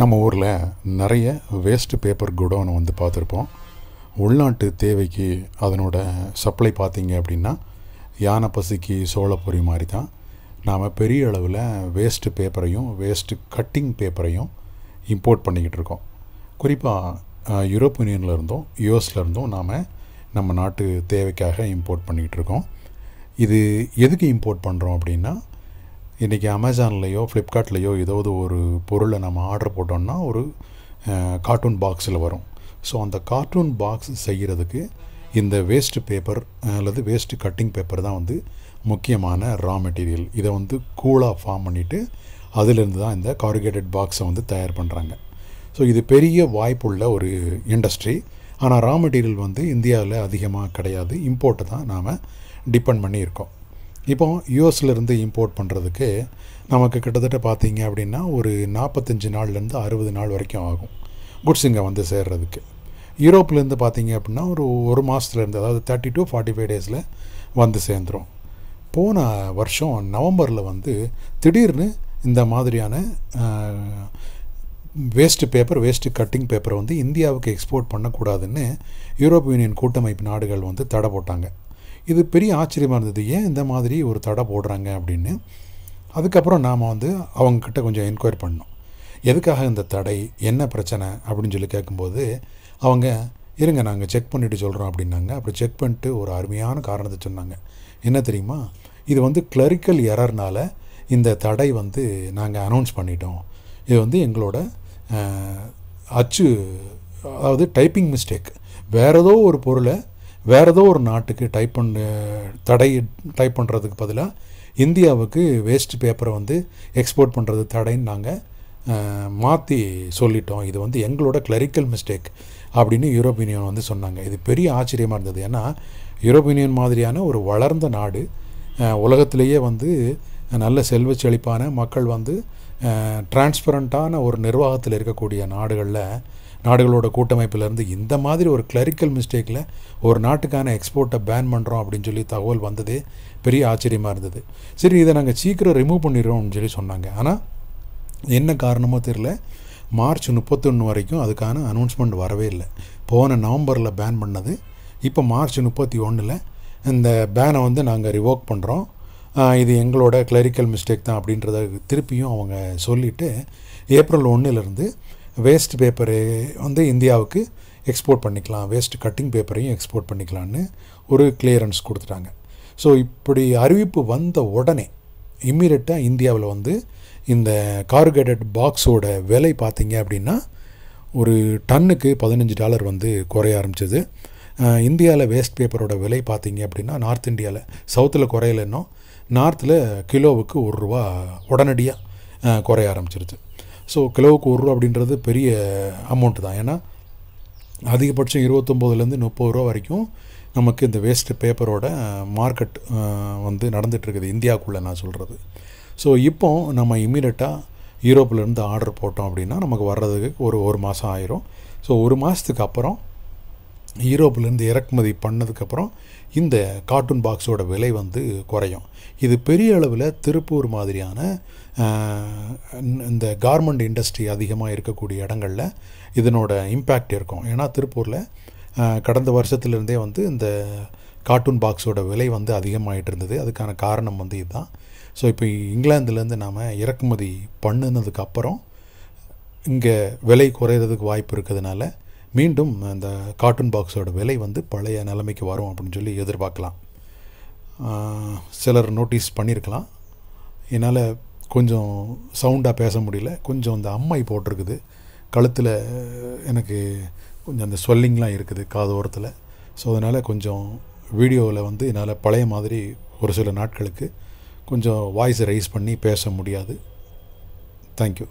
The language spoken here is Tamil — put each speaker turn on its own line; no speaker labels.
நம்ம ஊரில் நிறைய வேஸ்ட்டு பேப்பர் குடோனை வந்து பார்த்துருப்போம் உள்நாட்டு தேவைக்கு அதனோட சப்ளை பார்த்திங்க அப்படின்னா யானை பசிக்கு சோளப்பொறி மாதிரி தான் நாம் பெரிய அளவில் வேஸ்ட்டு பேப்பரையும் வேஸ்ட்டு கட்டிங் பேப்பரையும் இம்போர்ட் பண்ணிக்கிட்டு இருக்கோம் குறிப்பாக யூரோப் யூனியனில் இருந்தும் யூஎஸில் இருந்தும் நாம் நம்ம நாட்டு தேவைக்காக இம்போர்ட் பண்ணிக்கிட்டு இருக்கோம் இது எதுக்கு இம்போர்ட் பண்ணுறோம் அப்படின்னா இன்றைக்கி அமேசான்லேயோ ஃப்ளிப்கார்ட்லேயோ ஏதாவது ஒரு பொருளை நம்ம ஆர்டர் போட்டோம்னா ஒரு கார்ட்டூன் பாக்ஸில் வரும் ஸோ அந்த கார்ட்டூன் பாக்ஸ் செய்கிறதுக்கு இந்த வேஸ்ட் பேப்பர் அல்லது வேஸ்ட் கட்டிங் பேப்பர் தான் வந்து முக்கியமான ரா மெட்டீரியல் இதை வந்து கூலாக ஃபார்ம் பண்ணிவிட்டு அதிலிருந்து தான் இந்த கார்கேட்டட் பாக்ஸை வந்து தயார் பண்ணுறாங்க ஸோ இது பெரிய வாய்ப்புள்ள ஒரு இண்டஸ்ட்ரி ஆனால் ரா மெட்டீரியல் வந்து இந்தியாவில் அதிகமாக கிடையாது இம்போர்ட்டை தான் நாம் டிபெண்ட் பண்ணியிருக்கோம் இப்போ யூஎஸ்லேருந்து இம்போர்ட் பண்ணுறதுக்கு நமக்கு கிட்டத்தட்ட பார்த்தீங்க அப்படின்னா ஒரு நாற்பத்தஞ்சு நாள்லேருந்து அறுபது நாள் வரைக்கும் ஆகும் குட்ஸ் இங்கே வந்து சேர்றதுக்கு யூரோப்லேருந்து பார்த்தீங்க அப்படின்னா ஒரு ஒரு மாதத்துலேருந்து அதாவது தேர்ட்டி டு ஃபார்ட்டி ஃபைவ் டேஸில் வந்து சேர்ந்துடும் போன வருஷம் நவம்பரில் வந்து திடீர்னு இந்த மாதிரியான வேஸ்ட்டு பேப்பர் வேஸ்ட்டு கட்டிங் பேப்பரை வந்து இந்தியாவுக்கு எக்ஸ்போர்ட் பண்ணக்கூடாதுன்னு யூரோப் யூனியன் கூட்டமைப்பு நாடுகள் வந்து தடை போட்டாங்க இது பெரிய ஆச்சரியமாக இருந்தது ஏன் இந்த மாதிரி ஒரு தடை போடுறாங்க அப்படின்னு அதுக்கப்புறம் நாம் வந்து அவங்கக்கிட்ட கொஞ்சம் என்கொயர் பண்ணோம் எதுக்காக இந்த தடை என்ன பிரச்சனை அப்படின்னு சொல்லி கேட்கும்போது அவங்க இருங்க நாங்கள் செக் பண்ணிவிட்டு சொல்கிறோம் அப்படின்னாங்க அப்புறம் செக் பண்ணிட்டு ஒரு அருமையான காரணத்தை சொன்னாங்க என்ன தெரியுமா இது வந்து கிளரிக்கல் எரர்னால் இந்த தடை வந்து நாங்கள் அனௌன்ஸ் பண்ணிட்டோம் இது வந்து எங்களோட அச்சு அதாவது டைப்பிங் மிஸ்டேக் வேறு ஏதோ ஒரு பொருளை வேறு ஏதோ ஒரு நாட்டுக்கு டைப் பண்ண தடை டைப் பண்ணுறதுக்கு பதிலாக இந்தியாவுக்கு வேஸ்ட் பேப்பரை வந்து எக்ஸ்போர்ட் பண்ணுறது தடைன்னு நாங்கள் மாற்றி சொல்லிட்டோம் இது வந்து எங்களோட கிளரிக்கல் மிஸ்டேக் அப்படின்னு யூரோப் யூனியன் வந்து சொன்னாங்க இது பெரிய ஆச்சரியமாக இருந்தது ஏன்னா யூரோப் யூனியன் மாதிரியான ஒரு வளர்ந்த நாடு உலகத்திலேயே வந்து நல்ல செல்வ செழிப்பான மக்கள் வந்து டிரான்ஸ்பரண்ட்டான ஒரு நிர்வாகத்தில் இருக்கக்கூடிய நாடுகளில் நாடுகளோட கூட்டமைப்பிலேருந்து இந்த மாதிரி ஒரு கிளரிக்கல் மிஸ்டேக்கில் ஒரு நாட்டுக்கான எக்ஸ்போர்ட்டை பேன் பண்ணுறோம் அப்படின்னு சொல்லி தகவல் வந்ததே பெரிய ஆச்சரியமாக இருந்தது சரி இதை நாங்கள் சீக்கிரம் ரிமூவ் பண்ணிடுறோம் சொல்லி சொன்னாங்க ஆனால் என்ன காரணமோ தெரில மார்ச் முப்பத்தொன்று வரைக்கும் அதுக்கான அனௌன்ஸ்மெண்ட் வரவே இல்லை போன நவம்பரில் பேன் பண்ணது இப்போ மார்ச் முப்பத்தி ஒன்றில் இந்த பேனை வந்து நாங்கள் ரிவோக் பண்ணுறோம் இது எங்களோட கிளரிக்கல் மிஸ்டேக் தான் அப்படின்றத திருப்பியும் அவங்க சொல்லிவிட்டு ஏப்ரல் ஒன்றுலேருந்து வேஸ்ட் பேப்பரு வந்து இந்தியாவுக்கு எக்ஸ்போர்ட் பண்ணிக்கலாம் வேஸ்ட் கட்டிங் பேப்பரையும் எக்ஸ்போர்ட் பண்ணிக்கலான்னு ஒரு கிளியரன்ஸ் கொடுத்துட்டாங்க ஸோ இப்படி அறிவிப்பு வந்த உடனே இம்மிடியட்டாக இந்தியாவில் வந்து இந்த கார்கேட்டட் பாக்ஸோட விலை பார்த்திங்க அப்படின்னா ஒரு டன்னுக்கு பதினஞ்சு டாலர் வந்து குறைய ஆரம்பிச்சது இந்தியாவில் வேஸ்ட் பேப்பரோட விலை பார்த்திங்க அப்படின்னா நார்த் இந்தியாவில் சவுத்தில் குறையலைன்னா நார்த்தில் கிலோவுக்கு ஒரு ரூபா உடனடியாக குறைய ஆரம்பிச்சிருச்சு ஸோ கிலோவுக்கு ஒரு ரூபா அப்படின்றது பெரிய அமௌண்ட் தான் ஏன்னா அதிகபட்சம் இருபத்தொம்போதுலேருந்து முப்பது ரூபா வரைக்கும் நமக்கு இந்த வேஸ்ட்டு பேப்பரோட மார்க்கெட் வந்து நடந்துகிட்ருக்குது இந்தியாவுக்குள்ளே நான் சொல்கிறது ஸோ இப்போ நம்ம இம்மீடியட்டாக யூரோப்பிலேருந்து ஆர்டர் போட்டோம் அப்படின்னா நமக்கு வர்றதுக்கு ஒரு ஒரு மாதம் ஆயிரும் ஸோ ஒரு மாதத்துக்கு அப்புறம் யூரோப்லேருந்து இறக்குமதி பண்ணதுக்கப்புறம் இந்த கார்ட்டூன் பாக்ஸோட விலை வந்து குறையும் இது பெரிய அளவில் திருப்பூர் மாதிரியான இந்த கார்மெண்ட் இண்டஸ்ட்ரி அதிகமாக இருக்கக்கூடிய இடங்களில் இதனோட இம்பேக்ட் இருக்கும் ஏன்னா திருப்பூரில் கடந்த வருஷத்துலேருந்தே வந்து இந்த கார்ட்டூன் பாக்ஸோட விலை வந்து அதிகமாகிட்டு இருந்தது அதுக்கான காரணம் வந்து இதுதான் ஸோ இப்போ இங்கிலாந்துலேருந்து நாம் இறக்குமதி பண்ணினதுக்கப்புறம் இங்கே விலை குறையிறதுக்கு வாய்ப்பு இருக்கிறதுனால மீண்டும் அந்த கார்ட்டூன் பாக்ஸோட விலை வந்து பழைய நிலைமைக்கு வரும் அப்படின்னு சொல்லி எதிர்பார்க்கலாம் சிலர் நோட்டீஸ் பண்ணியிருக்கலாம் என்னால் கொஞ்சம் சவுண்டாக பேச முடியல கொஞ்சம் அந்த அம்மை போட்டிருக்குது கழுத்தில் எனக்கு கொஞ்சம் அந்த ஸ்வெல்லிங்லாம் இருக்குது காதோரத்தில் ஸோ அதனால் கொஞ்சம் வீடியோவில் வந்து என்னால் பழைய மாதிரி ஒரு சில நாட்களுக்கு கொஞ்சம் வாய்ஸை ரைஸ் பண்ணி பேச முடியாது தேங்க்யூ